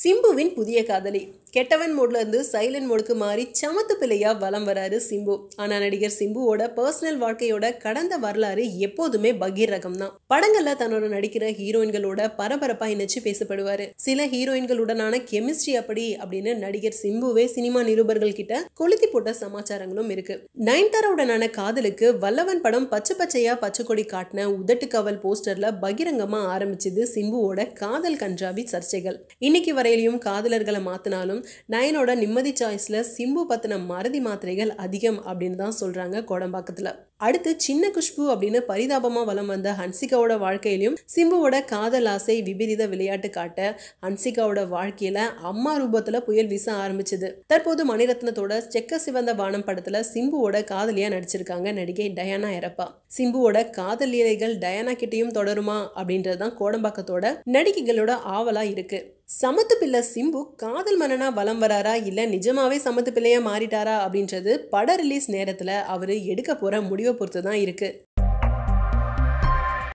சிம்புவின் புதிய காதலி கெட்டவன் மோட்ல இருந்து சைலண்ட் மோடுக்கு மாறி சமத்து பிள்ளையா வலம் வராரு சிம்பு ஆனா நடிகர் சிம்புவோட பர்சனல் வாழ்க்கையோட கடந்த வரலாறு எப்போதுமே பகீர் ரகம் தான் படங்கள்ல தன்னோட நடிக்கிற ஹீரோயின்களோட பரபரப்பா இணைச்சு பேசப்படுவாரு சில ஹீரோயின்களுடனான கெமிஸ்ட்ரி அப்படி அப்படின்னு நடிகர் சிம்புவே சினிமா நிருபர்கள் கிட்ட கொளுத்தி போட்ட சமாச்சாரங்களும் இருக்கு நயன்தாராவுடனான காதலுக்கு வல்லவன் படம் பச்சை பச்சையா பச்சைக்கொடி காட்டின உதட்டு கவல் போஸ்டர்ல பகிரங்கமா ஆரம்பிச்சது சிம்புவோட காதல் கன்றாவி சர்ச்சைகள் இன்னைக்கு வர வரையிலையும் காதலர்களை மாற்றினாலும் நயனோட நிம்மதி சாய்ஸில் சிம்பு பற்றின மறதி மாத்திரைகள் அதிகம் அப்படின்னு தான் சொல்கிறாங்க கோடம்பாக்கத்தில் அடுத்து சின்ன குஷ்பு அப்படின்னு பரிதாபமாக வலம் வந்த ஹன்சிகாவோட வாழ்க்கையிலையும் சிம்புவோட காதல் ஆசை விபரீத விளையாட்டு காட்ட ஹன்சிகாவோட வாழ்க்கையில் அம்மா ரூபத்தில் புயல் வீச ஆரம்பிச்சது தற்போது மணிரத்னத்தோட செக்க சிவந்த வானம் படத்தில் சிம்புவோட காதலியாக நடிச்சிருக்காங்க நடிகை டயானா எரப்பா சிம்புவோட காதல் இலைகள் டயானா கிட்டேயும் தொடருமா அப்படின்றது தான் கோடம்பாக்கத்தோட நடிகைகளோட ஆவலாக இருக்குது சமத்து பிள்ளை சிம்பு காதல் மன்னனா வலம் வராரா இல்லை நிஜமாவே சமத்து பிள்ளையா மாறிட்டாரா அப்படின்றது பட ரிலீஸ் நேரத்தில் அவர் எடுக்க போகிற முடிவை பொறுத்து தான் இருக்குது